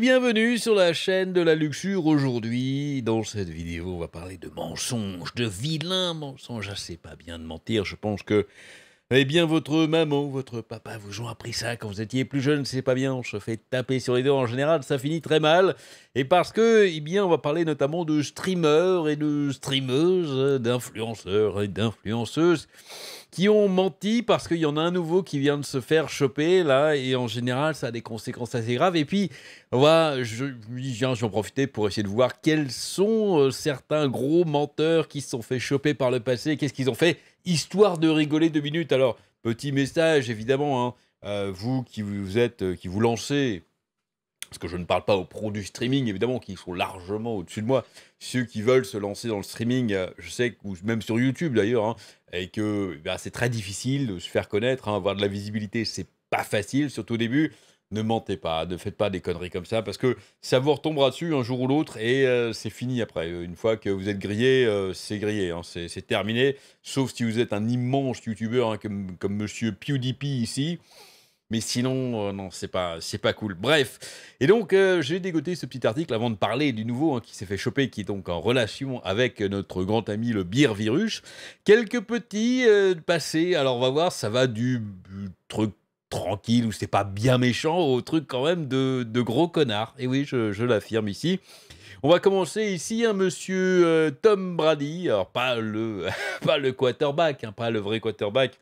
bienvenue sur la chaîne de la luxure. Aujourd'hui, dans cette vidéo, on va parler de mensonges, de vilains mensonges. Je ah, sais pas bien de mentir, je pense que... Eh bien, votre maman, votre papa vous ont appris ça quand vous étiez plus jeune, c'est pas bien, on se fait taper sur les doigts en général, ça finit très mal. Et parce que, eh bien, on va parler notamment de streamers et de streameuses, d'influenceurs et d'influenceuses qui ont menti parce qu'il y en a un nouveau qui vient de se faire choper, là, et en général, ça a des conséquences assez graves. Et puis, voilà, je, viens, en profiter pour essayer de voir quels sont euh, certains gros menteurs qui se sont fait choper par le passé, qu'est-ce qu'ils ont fait, histoire de rigoler deux minutes. Alors, petit message, évidemment, hein. euh, vous qui vous êtes, euh, qui vous lancez parce que je ne parle pas aux pros du streaming, évidemment, qui sont largement au-dessus de moi. Ceux qui veulent se lancer dans le streaming, euh, je sais, ou même sur YouTube d'ailleurs, hein, et que eh ben, c'est très difficile de se faire connaître, hein. avoir de la visibilité, c'est pas facile, surtout au début. Ne mentez pas, ne faites pas des conneries comme ça, parce que ça vous retombera dessus un jour ou l'autre, et euh, c'est fini après. Une fois que vous êtes grillé, euh, c'est grillé, hein, c'est terminé. Sauf si vous êtes un immense YouTuber comme, comme Monsieur PewDiePie ici. Mais sinon, euh, non, c'est pas, c'est pas cool. Bref. Et donc, euh, j'ai dégoté ce petit article avant de parler du nouveau hein, qui s'est fait choper, qui est donc en relation avec notre grand ami le beer virus. Quelques petits euh, passés. Alors, on va voir, ça va du, truc tranquille où c'est pas bien méchant au truc quand même de, gros connard. Et oui, je, l'affirme ici. On va commencer ici un hein, monsieur Tom Brady. Alors, pas le, pas le quarterback, hein, pas le vrai quarterback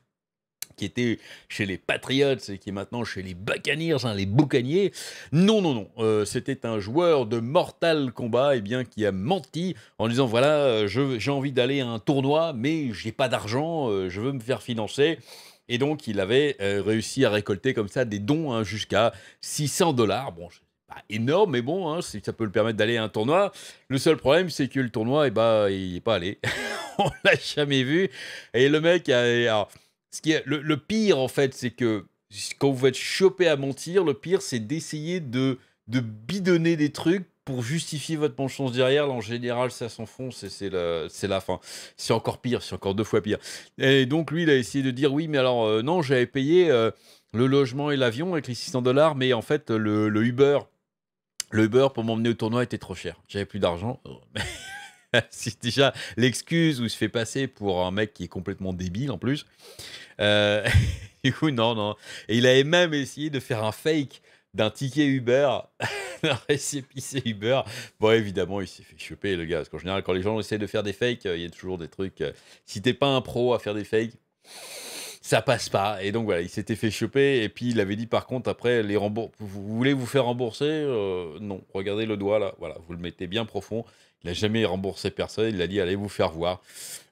qui était chez les Patriots et qui est maintenant chez les Buccaneers, hein, les Boucaniers. Non, non, non. Euh, c'était un joueur de Mortal Kombat eh bien, qui a menti en disant voilà, euh, j'ai envie d'aller à un tournoi, mais j'ai pas d'argent, euh, je veux me faire financer. Et donc, il avait réussi à récolter comme ça des dons hein, jusqu'à 600 dollars. Bon, pas énorme, mais bon, hein, ça peut le permettre d'aller à un tournoi. Le seul problème, c'est que le tournoi, et eh ben, il n'est pas allé. On l'a jamais vu. Et le mec a ce qui est le, pire, en fait, c'est que quand vous êtes chopé à mentir, le pire, c'est d'essayer de, bidonner des trucs pour justifier votre penchance derrière, en général, ça s'enfonce et c'est la, fin. C'est encore pire, c'est encore deux fois pire. Et donc, lui, il a essayé de dire oui, mais alors, euh, non, j'avais payé euh, le logement et l'avion avec les 600 dollars, mais en fait, le, le Uber, le Uber pour m'emmener au tournoi était trop cher. J'avais plus d'argent. Oh. c'est déjà l'excuse où il se fait passer pour un mec qui est complètement débile en plus. Euh, du coup, non, non. Et il avait même essayé de faire un fake d'un ticket Uber, d'un récépissé Uber. Bon, évidemment, il s'est fait choper, le gars. Parce qu'en général, quand les gens essaient de faire des fakes, euh, il y a toujours des trucs. Euh, si t'es pas un pro à faire des fakes, ça passe pas. Et donc voilà, il s'était fait choper. Et puis il avait dit par contre, après, les rembours... vous voulez vous faire rembourser euh, Non, regardez le doigt là, voilà, vous le mettez bien profond. Il n'a jamais remboursé personne, il a dit allez vous faire voir.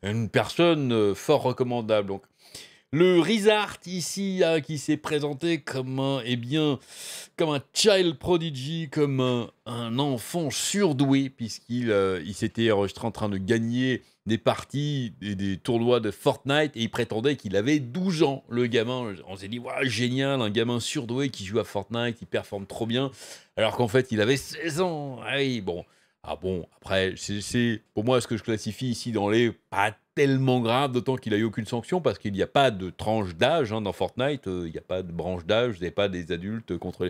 Une personne euh, fort recommandable. Donc le Rizart ici qui s'est présenté comme un, eh bien, comme un child prodigy, comme un, enfant surdoué puisqu'il euh, il s'était enregistré en train de gagner des parties des tournois de Fortnite et il prétendait qu'il avait 12 ans, le gamin. On s'est dit, waouh, génial, un gamin surdoué qui joue à Fortnite, il performe trop bien, alors qu'en fait, il avait 16 ans. Ah bon. Ah bon, après, c'est pour moi ce que je classifie ici dans les pas tellement grave, d'autant qu'il a eu aucune sanction parce qu'il n'y a pas de tranche d'âge hein, dans Fortnite, euh, il n'y a pas de branche d'âge, il n'y a pas des adultes contre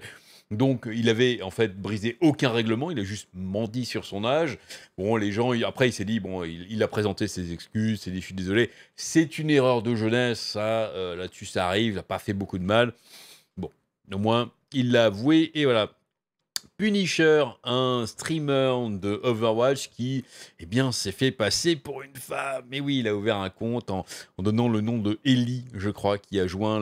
donc, il avait en fait brisé aucun règlement, il a juste menti sur son âge. Bon, les gens, après, il s'est dit, bon, il, a présenté ses excuses, c'est dit, je suis désolé, c'est une erreur de jeunesse, euh, là-dessus, ça arrive, ça n'a pas fait beaucoup de mal. Bon, au moins, il l'a avoué, et voilà. Punisher, un streamer de Overwatch qui eh bien, s'est fait passer pour une femme. Mais oui, il a ouvert un compte en, donnant le nom de Ellie, je crois, qui a joint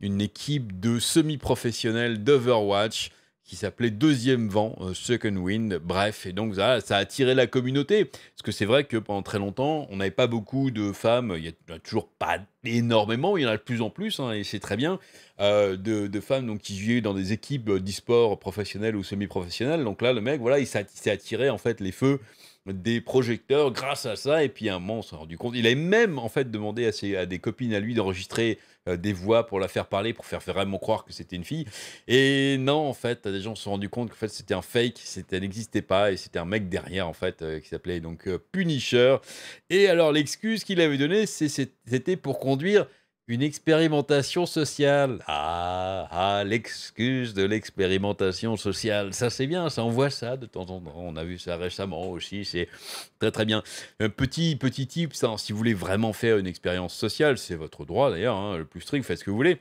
une équipe de semi-professionnels d'Overwatch qui s'appelait Deuxième Vent, euh, Second Wind, bref, et donc ça, a attiré la communauté, parce que c'est vrai que pendant très longtemps, on n'avait pas beaucoup de femmes, il n'y en a toujours pas énormément, il y en a de plus en plus, hein, et c'est très bien, euh, de, femmes donc, qui jouaient dans des équipes d'e-sport professionnelles ou semi-professionnelles, donc là, le mec, voilà, il s'est attiré en fait les feux des projecteurs grâce à ça. Et puis un moment, on s'est rendu compte. Il avait même en fait demandé à, ses, à des copines à lui d'enregistrer euh, des voix pour la faire parler, pour faire vraiment croire que c'était une fille. Et non, en fait, des gens se sont rendus compte qu'en fait c'était un fake, c'était n'existait pas et c'était un mec derrière en fait euh, qui s'appelait donc euh, Punisher. Et alors l'excuse qu'il avait donnée, c'était pour conduire une expérimentation sociale. Ah, ah, l'excuse de l'expérimentation sociale. Ça, c'est bien, ça, on voit ça de temps en temps. On a vu ça récemment aussi, c'est très très bien. Un petit, petit type, hein, ça, si vous voulez vraiment faire une expérience sociale, c'est votre droit d'ailleurs, hein, le plus strict, faites ce que vous voulez.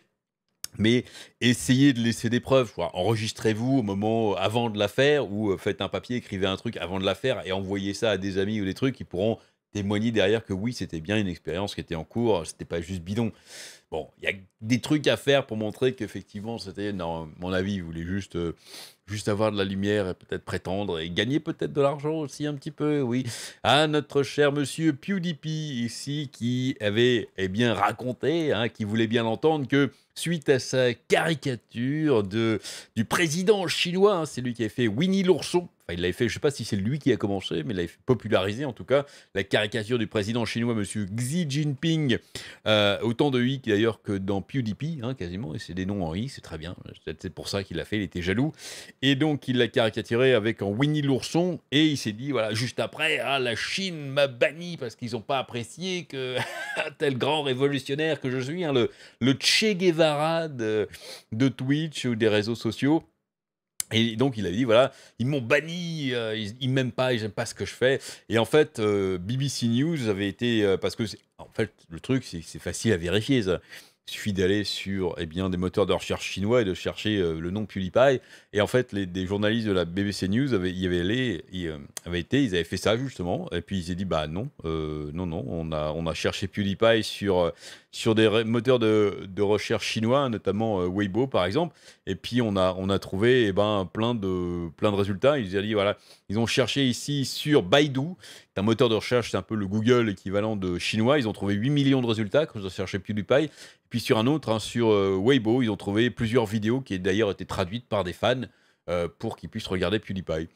Mais essayez de laisser des preuves. Enregistrez-vous au moment avant de la faire ou euh, faites un papier, écrivez un truc avant de la faire et envoyez ça à des amis ou des trucs qui pourront témoigner derrière que oui, c'était bien une expérience qui était en cours, c'était pas juste bidon. Bon, il y a des trucs à faire pour montrer qu'effectivement, c'était, dans mon avis, il voulait juste, euh, juste avoir de la lumière et peut-être prétendre et gagner peut-être de l'argent aussi un petit peu, oui. À notre cher monsieur PewDiePie ici qui avait eh bien raconté, hein, qui voulait bien l'entendre que suite à sa caricature de, du président chinois, hein, c'est lui qui a fait Winnie l'ourson il l'avait fait, je ne sais pas si c'est lui qui a commencé, mais il l'avait popularisé en tout cas, la caricature du président chinois, M. Xi Jinping. Euh, autant de i d'ailleurs que dans PewDiePie, hein, quasiment, et c'est des noms en i, c'est très bien. C'est pour ça qu'il l'a fait, il était jaloux. Et donc, il l'a caricaturé avec un Winnie l'ourson, et il s'est dit, voilà, juste après, ah, la Chine m'a banni parce qu'ils n'ont pas apprécié que tel grand révolutionnaire que je suis, hein, le, Che Guevara de Twitch ou des réseaux sociaux, et donc il a dit voilà, ils m'ont banni, euh, ils, m'aiment pas, ils n'aiment pas ce que je fais. Et en fait, euh, BBC News avait été euh, parce que en fait le truc c'est, c'est facile à vérifier ça. Il suffit d'aller sur eh bien, des moteurs de recherche chinois et de chercher euh, le nom PewDiePie. Et en fait, les, des journalistes de la BBC News avaient, y avaient, allé, euh, été, ils avaient fait ça justement. Et puis ils ont dit, bah non, euh, non, non, on a, on a cherché PewDiePie sur, sur des moteurs de, de, recherche chinois, notamment Weibo par exemple. Et puis on a, on a trouvé et eh ben, plein, de, plein de résultats. Ils, ont dit, voilà, ils ont cherché ici sur Baidu, c'est un moteur de recherche, c'est un peu le Google équivalent de chinois. Ils ont trouvé 8 millions de résultats quand ils ont cherché PewDiePie. Puis sur un autre, hein, sur euh, Weibo, ils ont trouvé plusieurs vidéos qui d'ailleurs été traduites par des fans euh, pour qu'ils puissent regarder PewDiePie.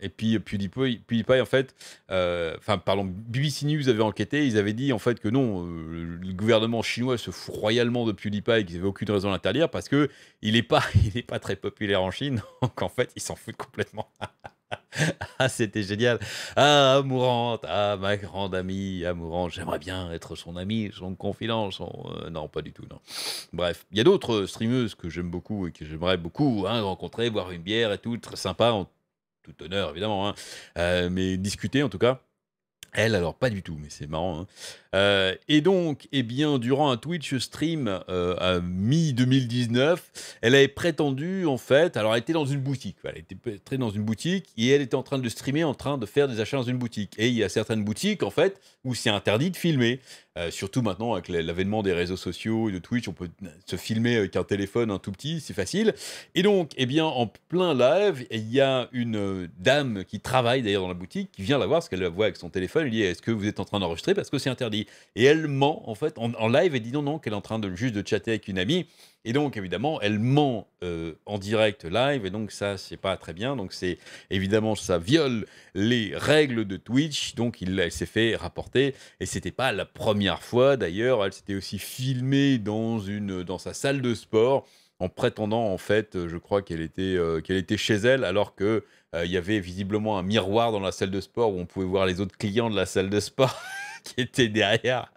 et puis euh, PewDiePie, en fait, enfin pardon, BBC News avait enquêté, ils avaient dit en fait que non, le gouvernement chinois se fout royalement de PewDiePie et qu'ils n'avaient aucune raison d'interdire parce que il n'est pas, pas très populaire en Chine, donc en fait ils s'en foutent complètement. ah, c'était génial. Ah, Amourante, ah, ma grande amie, Amourante, j'aimerais bien être son ami, son confident, euh, non, pas du tout, non. Bref, il y a d'autres streameuses que j'aime beaucoup et que j'aimerais beaucoup hein, rencontrer, boire une bière et tout, très sympa, en tout honneur, évidemment, hein. euh, mais discuter, en tout cas. Elle, alors pas du tout, mais c'est marrant. Hein. Euh, et donc, eh bien, durant un Twitch stream euh, à mi-2019, elle avait prétendu, en fait, alors elle était dans une boutique, elle était très dans une boutique, et elle était en train de streamer, en train de faire des achats dans une boutique. Et il y a certaines boutiques, en fait, où c'est interdit de filmer. Euh, surtout maintenant avec l'avènement des réseaux sociaux et de Twitch, on peut euh, se filmer avec un téléphone un tout petit, c'est facile. Et donc, eh bien, en plein live, il y a une euh, dame qui travaille d'ailleurs dans la boutique qui vient la voir parce qu'elle la voit avec son téléphone. Elle dit Est-ce que vous êtes en train d'enregistrer Parce que c'est interdit. Et elle ment en fait en, live et dit non, non, qu'elle est en train de, juste de chatter avec une amie. Et donc, évidemment, elle ment euh, en direct live, et donc ça, c'est pas très bien. Donc, c'est évidemment, ça viole les règles de Twitch. Donc, il, elle s'est fait rapporter, et c'était pas la première fois d'ailleurs. Elle s'était aussi filmée dans, une, dans sa salle de sport en prétendant en fait, euh, je crois qu'elle était, euh, qu'elle était chez elle, alors que il y avait visiblement un miroir dans la salle de sport où on pouvait voir les autres clients de la salle de sport qui étaient derrière.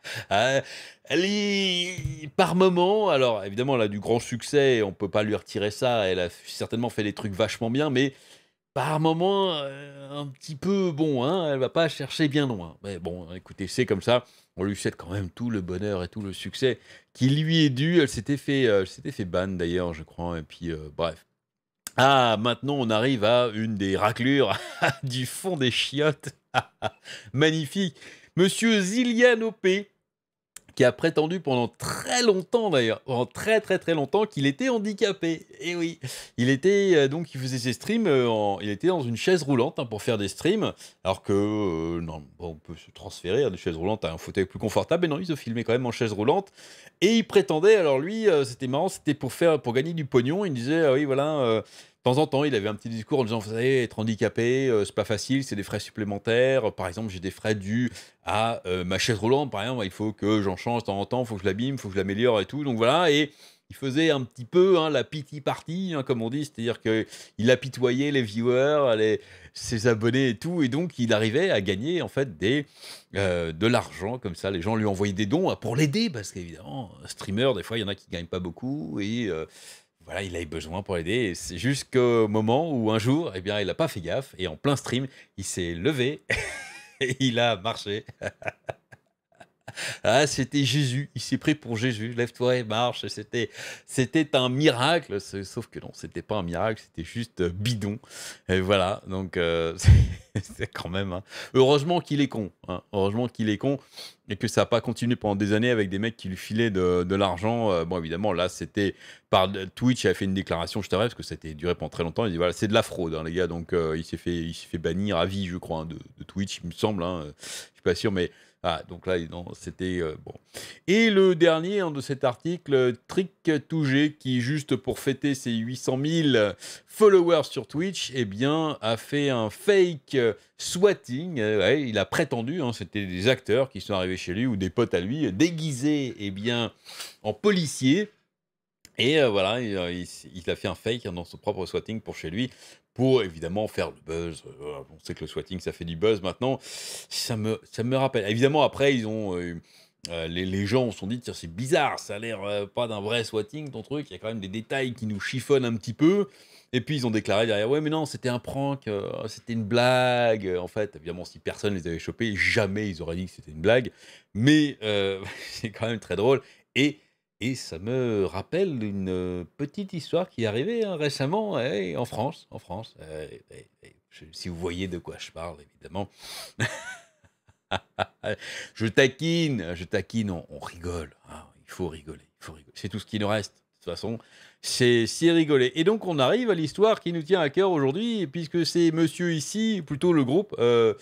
Euh, elle est par moment, alors évidemment, elle a du grand succès, on peut pas lui retirer ça. Elle a certainement fait des trucs vachement bien, mais par moment, euh, un petit peu bon. Hein, elle va pas chercher bien loin. Mais bon, écoutez, c'est comme ça. On lui souhaite quand même tout le bonheur et tout le succès qui lui est dû. Elle s'était fait, euh, s'était fait ban d'ailleurs, je crois. Et puis, bref. Ah, maintenant on arrive à une des raclures du fond des chiottes. Magnifique. Monsieur Zilianopé, qui a prétendu pendant très longtemps d'ailleurs, en très très très longtemps qu'il était handicapé. Et eh oui, il était euh, donc il faisait ses streams, euh, il était dans une chaise roulante hein, pour faire des streams, alors que euh, non, on peut se transférer à hein, des chaises roulantes à un fauteuil plus confortable. Mais non, il se filmait quand même en chaise roulante et il prétendait. Alors lui, c'était marrant, c'était pour faire pour gagner du pognon. Il disait ah oui voilà, de temps en temps, il avait un petit discours en disant, vous savez, être handicapé, euh, c'est pas facile, c'est des frais supplémentaires. Par exemple, j'ai des frais dus à euh, ma chaise roulante, par exemple, il faut que j'en change de temps en temps, il faut que je l'abîme, il faut que je l'améliore et tout. Donc voilà, et il faisait un petit peu hein, la pity party, hein, comme on dit, c'est-à-dire qu'il apitoyait les viewers, les, ses abonnés et tout, et donc il arrivait à gagner en fait des, euh, de l'argent comme ça. Les gens lui envoyaient des dons ah, pour l'aider, parce qu'évidemment, streamer, des fois, il y en a qui ne gagnent pas beaucoup, et voilà, il avait besoin pour l'aider. Jusqu'au moment où un jour, eh bien, il n'a pas fait gaffe et en plein stream, il s'est levé et il a marché. ah, c'était Jésus, il s'est pris pour Jésus, lève-toi et marche. C'était, c'était un miracle, sauf que non, c'était pas un miracle, c'était juste bidon. Et voilà, donc euh, c'est quand même. Hein. Heureusement qu'il est con, hein. heureusement qu'il est con et que ça n'a pas continué pendant des années avec des mecs qui lui filaient de, l'argent. Euh, bon, évidemment, là, c'était par Twitch a fait une déclaration, je t'arrête, parce que ça a duré pendant très longtemps. Il dit voilà, c'est de la fraude, hein, les gars. Donc, euh, il s'est fait, fait bannir à vie, je crois, de, de Twitch, il me semble. je suis pas sûr, mais ah, donc là, c'était euh, bon. Et le dernier de cet article, Trick Tougé, qui juste pour fêter ses 800 000 followers sur Twitch, eh bien, a fait un fake swatting. Euh, il a prétendu, hein, c'était des acteurs qui sont arrivés chez lui ou des potes à lui, déguisés, eh bien, en policiers et euh, voilà, euh, il, a fait un fake hein, dans son propre swatting pour chez lui, pour évidemment faire le buzz. Euh, on sait que le swatting, ça fait du buzz maintenant. Ça me, ça me rappelle. Évidemment, après, ils ont. les, les, gens se sont dit, c'est bizarre, ça a l'air pas d'un vrai swatting ton truc, il y a quand même des détails qui nous chiffonnent un petit peu. Et puis ils ont déclaré derrière, ouais, mais non, c'était un prank, c'était une blague. En fait, évidemment, si personne les avait chopés, jamais ils auraient dit que c'était une blague. Mais c'est quand même très drôle. Et et ça me rappelle une euh, petite histoire qui est arrivée hein, récemment eh, en France. En France eh, eh, si vous voyez de quoi je parle, évidemment. je taquine, je taquine, on, rigole. Hein, il faut rigoler, il faut C'est tout ce qui nous reste. De toute façon, c'est rigoler. Et donc, on arrive à l'histoire qui nous tient à cœur aujourd'hui, puisque c'est monsieur ici, plutôt le groupe, euh,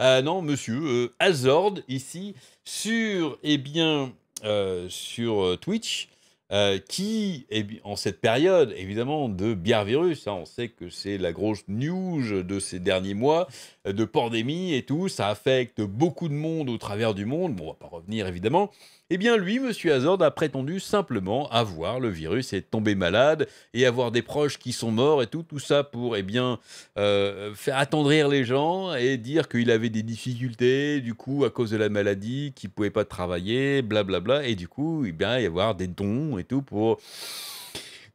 Ah non, monsieur euh, Azord, ici, sur, eh bien, euh, sur euh, Twitch. Euh, qui, eh en cette période, évidemment, de bière virus hein, on sait que c'est la grosse news de ces derniers mois, de pandémie et tout, ça affecte beaucoup de monde au travers du monde, bon, on va pas revenir évidemment, eh bien lui, M. Hazard a prétendu simplement avoir le virus et tomber malade et avoir des proches qui sont morts et tout, tout ça pour eh bien euh, faire attendrir les gens et dire qu'il avait des difficultés du coup à cause de la maladie, qu'il pouvait pas travailler, blablabla bla, et du coup eh bien y avoir des dons et tout pour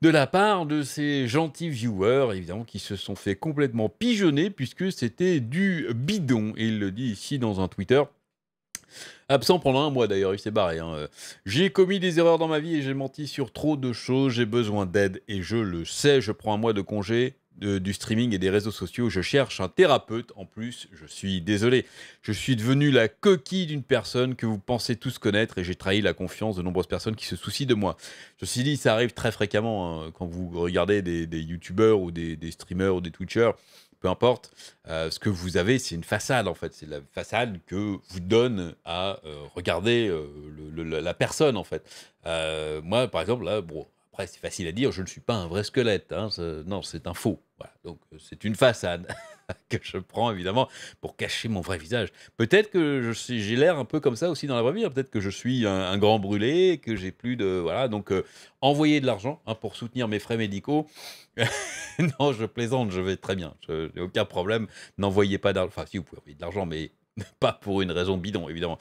de la part de ces gentils viewers, évidemment, qui se sont fait complètement pigeonner puisque c'était du bidon. Et il le dit ici dans un Twitter. Absent pendant un mois d'ailleurs, il s'est barré. Hein, euh. J'ai commis des erreurs dans ma vie et j'ai menti sur trop de choses. J'ai besoin d'aide et je le sais. Je prends un mois de congé du streaming et des réseaux sociaux. Je cherche un thérapeute. En plus, je suis désolé. Je suis devenu la coquille d'une personne que vous pensez tous connaître et j'ai trahi la confiance de nombreuses personnes qui se soucient de moi. Je suis dit, ça arrive très fréquemment hein, quand vous regardez des, youtubeurs ou des, des streamers ou des twitchers peu importe. Euh, ce que vous avez, c'est une façade, en fait. C'est la façade que vous donne à euh, regarder euh, la personne, en fait. moi, par exemple, là, bon, après, c'est facile à dire, je ne suis pas un vrai squelette. Hein, non, c'est un faux. donc, c'est une façade. que je prends évidemment pour cacher mon vrai visage. Peut-être que j'ai l'air un peu comme ça aussi dans la vraie vie. Hein. Peut-être que je suis un, grand brûlé, que j'ai plus de voilà. Donc envoyez euh, envoyer de l'argent hein, pour soutenir mes frais médicaux. non, je plaisante, je vais très bien, je, j'ai aucun problème. N'envoyez pas d'argent. Enfin, si vous pouvez envoyer de l'argent, mais pas pour une raison bidon évidemment.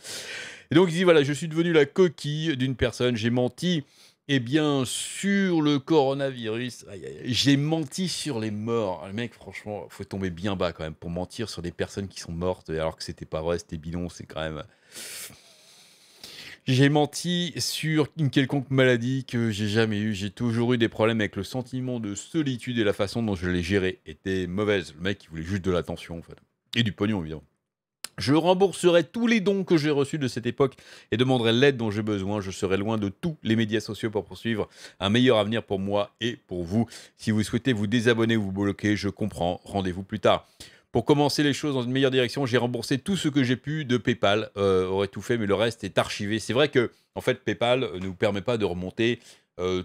Et donc il dit voilà, je suis devenu la coquille d'une personne. J'ai menti eh bien, sur le coronavirus, j'ai menti sur les morts. Le mec, franchement, faut tomber bien bas quand même pour mentir sur des personnes qui sont mortes alors que c'était pas vrai, c'était bidon, c'est quand même. J'ai menti sur une quelconque maladie que j'ai jamais eue. J'ai toujours eu des problèmes avec le sentiment de solitude et la façon dont je l'ai géré était mauvaise. Le mec, il voulait juste de l'attention en fait. Et du pognon, évidemment. Je rembourserai tous les dons que j'ai reçus de cette époque et demanderai l'aide dont j'ai besoin. Je serai loin de tous les médias sociaux pour poursuivre un meilleur avenir pour moi et pour vous. Si vous souhaitez vous désabonner ou vous bloquer, je comprends. Rendez-vous plus tard. Pour commencer les choses dans une meilleure direction, j'ai remboursé tout ce que j'ai pu de PayPal. Euh, aurait tout fait, mais le reste est archivé. C'est vrai que, en fait, PayPal ne nous permet pas de remonter euh,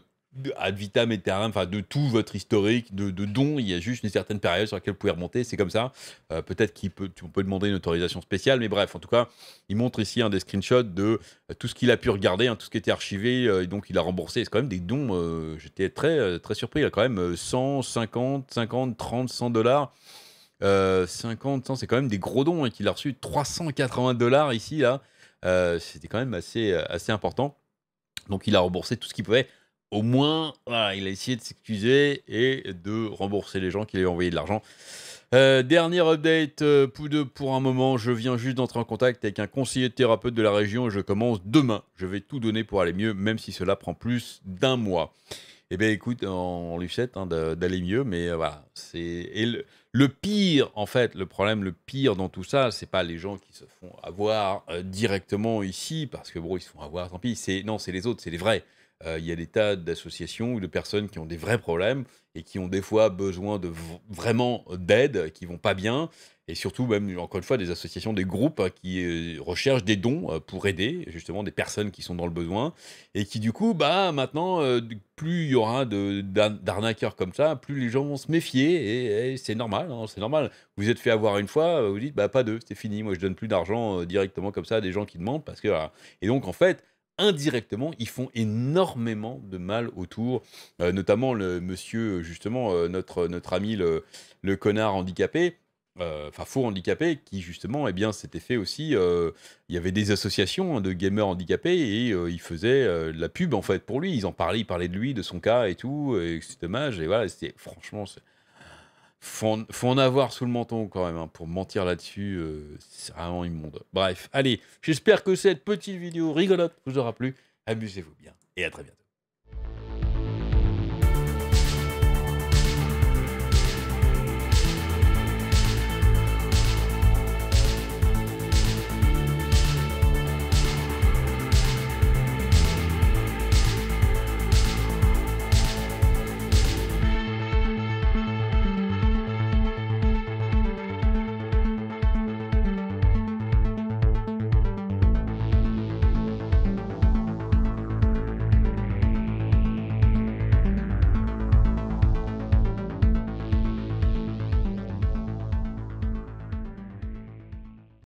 ad vitam aeternam, enfin de tout votre historique de, dons. Il y a juste une certaine période sur laquelle vous pouvez remonter. C'est comme ça. Euh, peut-être qu'on peut, peut, demander une autorisation spéciale, mais bref, en tout cas, il montre ici un des screenshots de euh, tout ce qu'il a pu regarder, hein, tout ce qui était archivé, euh, et donc il a remboursé. C'est quand même des dons. J'étais très très surpris. Il a quand même 150 50, 30, 100 dollars. 50, 100, c'est quand même des gros dons et hein, qu'il a reçu 380 dollars ici là. C'était quand même assez assez important. Donc il a remboursé tout ce qu'il pouvait au moins, il a essayé de s'excuser et de rembourser les gens qui lui ont envoyé de l'argent. Euh, dernier update, euh, pour un moment, je viens juste d'entrer en contact avec un conseiller thérapeute de la région et je commence demain. Je vais tout donner pour aller mieux, même si cela prend plus d'un mois. Eh bien écoute, on lui souhaite hein, d'aller mieux, mais euh, voilà. Et le, pire, en fait, le problème, le pire dans tout ça, c'est pas les gens qui se font avoir euh, directement ici, parce que bon, ils se font avoir, tant pis. Non, c'est les autres, c'est les vrais. Euh, il y a des tas d'associations ou de personnes qui ont des vrais problèmes et qui ont des fois besoin de vraiment d'aide, qui vont pas bien. Et surtout, même encore une fois, des associations, des groupes hein, qui euh, recherchent des dons euh, pour aider justement des personnes qui sont dans le besoin et qui, du coup, bah, maintenant, plus il y aura d'arnaqueurs comme ça, plus les gens vont se méfier et, c'est normal. Hein, c'est normal. Vous êtes fait avoir une fois, vous dites, bah, pas deux, c'est fini. Moi, je donne plus d'argent directement comme ça à des gens qui demandent parce que. et donc, en fait, indirectement, ils font énormément de mal autour, euh, notamment le monsieur, euh, justement, euh, notre, notre ami le, le connard handicapé, enfin faux handicapé, qui justement, eh bien, s'était fait aussi, il y avait des associations hein, de gamers handicapés et il faisait de la pub, en fait, pour lui, ils en parlaient, ils parlaient de lui, de son cas et tout, et c'est dommage, et voilà, c'était franchement... C'est faut en, avoir sous le menton quand même. Hein, pour mentir là-dessus, euh, c'est vraiment immonde. Bref, allez, j'espère que cette petite vidéo rigolote vous aura plu. Amusez-vous bien et à très bientôt.